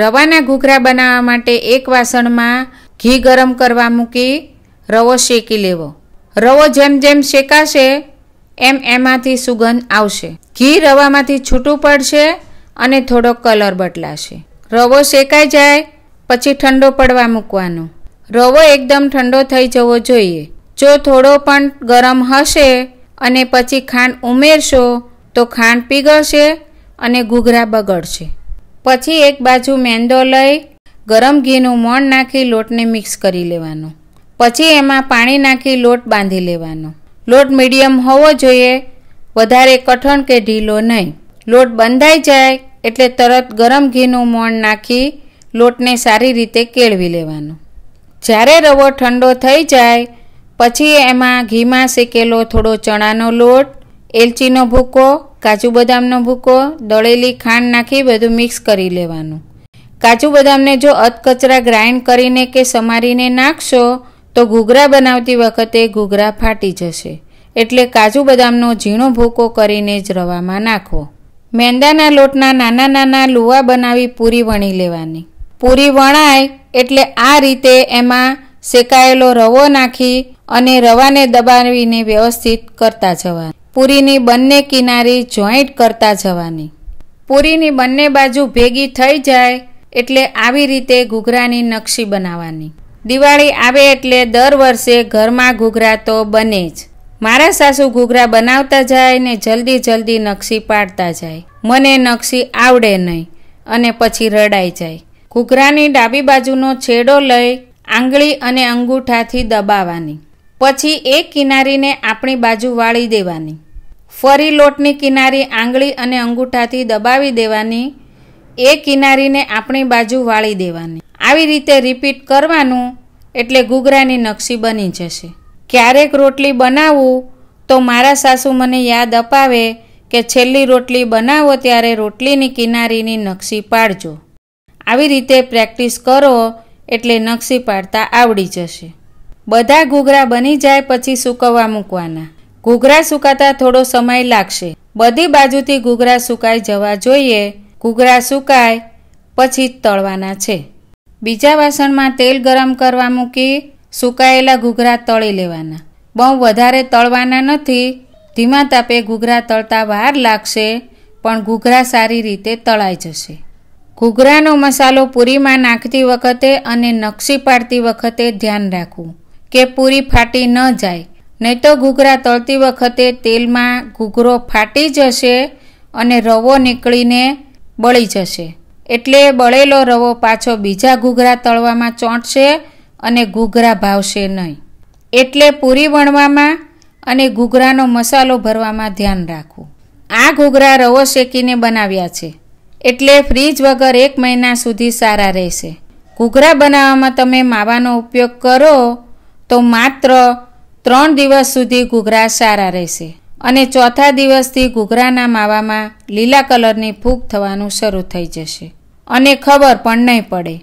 રવાના ઘૂઘરા બનાવવા માટે એક વાસણમાં ઘી ગરમ કરવા મૂકી રવો શેકી લેવો રવો જેમ જેમ શેકાશે એમ એમાંથી સુગંધ આવશે ઘી રવામાંથી છૂટું પડશે અને થોડો કલર બદલાશે રવો શેકાઈ જાય પછી ઠંડો પડવા મૂકવાનો રવો એકદમ ઠંડો થઈ જવો જોઈએ જો થોડો પણ ગરમ હશે અને પછી ખાંડ ઉમેરશો તો ખાંડ પીગળશે અને ઘૂઘરા બગડશે પછી એક બાજુ મેંદો લઈ ગરમ ઘીનું મોણ નાખી લોટને મિક્સ કરી લેવાનો પછી એમાં પાણી નાખી લોટ બાંધી લેવાનો લોટ મીડિયમ હોવો જોઈએ વધારે કઠણ કે ઢીલો નહીં લોટ બંધાઈ જાય એટલે તરત ગરમ ઘીનું મોણ નાખી લોટને સારી રીતે કેળવી લેવાનો જ્યારે રવો ઠંડો થઈ જાય પછી એમાં ઘીમાં શેકેલો થોડો ચણાનો લોટ એલચીનો ભૂકો કાજુ બદામનો ભૂકો દળેલી ખાંડ નાખી બધું મિક્સ કરી લેવાનું કાજુ બદામને જો અધકચરા ગ્રાઇન્ડ કરીને કે સમારીને નાખશો તો ઘૂઘરા બનાવતી વખતે ઘૂઘરા ફાટી જશે એટલે કાજુ બદામનો ઝીણો ભૂકો કરીને જ રવામાં નાખો મેંદાના લોટના નાના નાના લુવા બનાવી પૂરી વણી લેવાની પૂરી વણાય એટલે આ રીતે એમાં શેકાયેલો રવો નાખી અને રવાને દબાવીને વ્યવસ્થિત કરતા જવાનું પૂરીની બંને કિનારી જોઈન્ટ કરતા જવાની પૂરીની બંને બાજુ ભેગી થઈ જાય એટલે આવી રીતે ઘૂઘરાની નકશી બનાવવાની દિવાળી આવે એટલે દર વર્ષે ઘરમાં ઘૂઘરા તો બને જ મારા સાસુ ઘૂઘરા બનાવતા જાય ને જલ્દી જલ્દી નકશી પાડતા જાય મને નકશી આવડે નહીં અને પછી રડાઈ જાય ઘૂઘરાની ડાબી બાજુનો છેડો લઈ આંગળી અને અંગૂઠાથી દબાવવાની પછી એક કિનારીને આપણી બાજુ વાળી દેવાની ફરી લોટની કિનારી આંગળી અને અંગૂઠાથી દબાવી દેવાની એ કિનારીને આપણી બાજુ વાળી દેવાની આવી રીતે રિપીટ કરવાનું એટલે ઘૂઘરાની નકશી બની જશે ક્યારેક રોટલી બનાવું તો મારા સાસુ મને યાદ અપાવે કે છેલ્લી રોટલી બનાવો ત્યારે રોટલીની કિનારીની નકશી પાડજો આવી રીતે પ્રેક્ટિસ કરો એટલે નકશી પાડતા આવડી જશે બધા ઘૂઘરા બની જાય પછી સૂકવવા મૂકવાના ઘૂઘરા સુકાતા થોડો સમય લાગશે બધી બાજુથી ઘૂઘરા સુકાઈ જવા જોઈએ ઘૂઘરા સુકાય પછી તળવાના છે બીજા વાસણમાં તેલ ગરમ કરવા મૂકી સુકાયેલા ઘૂઘરા તળી લેવાના બહુ વધારે તળવાના નથી ધીમા તાપે ઘૂઘરા તળતા વાર લાગશે પણ ઘૂઘરા સારી રીતે તળાઈ જશે ઘૂઘરાનો મસાલો પૂરીમાં નાખતી વખતે અને નકશી પાડતી વખતે ધ્યાન રાખવું કે પૂરી ફાટી ન જાય નહીં તો ઘૂઘરા તળતી વખતે તેલમાં ઘૂઘરો ફાટી જશે અને રવો નીકળીને બળી જશે એટલે બળેલો રવો પાછો બીજા ઘૂઘરા તળવામાં ચોંટશે અને ઘૂઘરા ભાવશે નહીં એટલે પૂરી વણવામાં અને ઘૂઘરાનો મસાલો ભરવામાં ધ્યાન રાખવું આ ઘૂઘરા રવો શેકીને બનાવ્યા છે એટલે ફ્રીજ વગર એક મહિના સુધી સારા રહેશે ઘૂઘરા બનાવવામાં તમે માવાનો ઉપયોગ કરો તો માત્ર ત્રણ દિવસ સુધી ઘૂઘરા સારા રહેશે અને ચોથા દિવસથી ઘૂઘરાના માવામાં લીલા કલરની ફૂગ થવાનું શરૂ થઈ જશે અને ખબર પણ નહીં પડે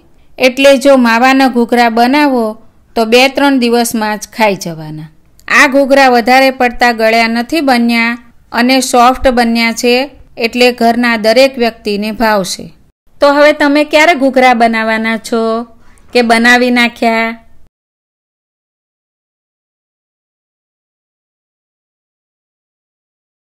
એટલે જો માવાના ઘૂઘરા બનાવો તો બે ત્રણ દિવસમાં જ ખાઈ જવાના આ ઘૂઘરા વધારે પડતા ગળ્યા નથી બન્યા અને સોફ્ટ બન્યા છે એટલે ઘરના દરેક વ્યક્તિને ભાવશે તો હવે તમે ક્યારે ઘૂઘરા બનાવવાના છો કે બનાવી નાખ્યા